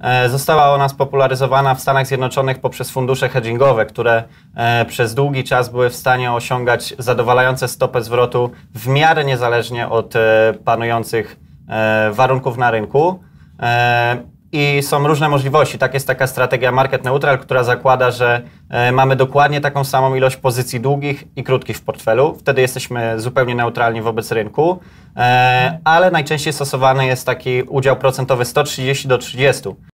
E, została ona spopularyzowana w Stanach Zjednoczonych poprzez fundusze hedgingowe, które e, przez długi czas były w stanie osiągać zadowalające stopy zwrotu w miarę niezależnie od e, panujących warunków na rynku i są różne możliwości. Tak jest taka strategia market neutral, która zakłada, że e, mamy dokładnie taką samą ilość pozycji długich i krótkich w portfelu. Wtedy jesteśmy zupełnie neutralni wobec rynku, e, ale najczęściej stosowany jest taki udział procentowy 130 do 30.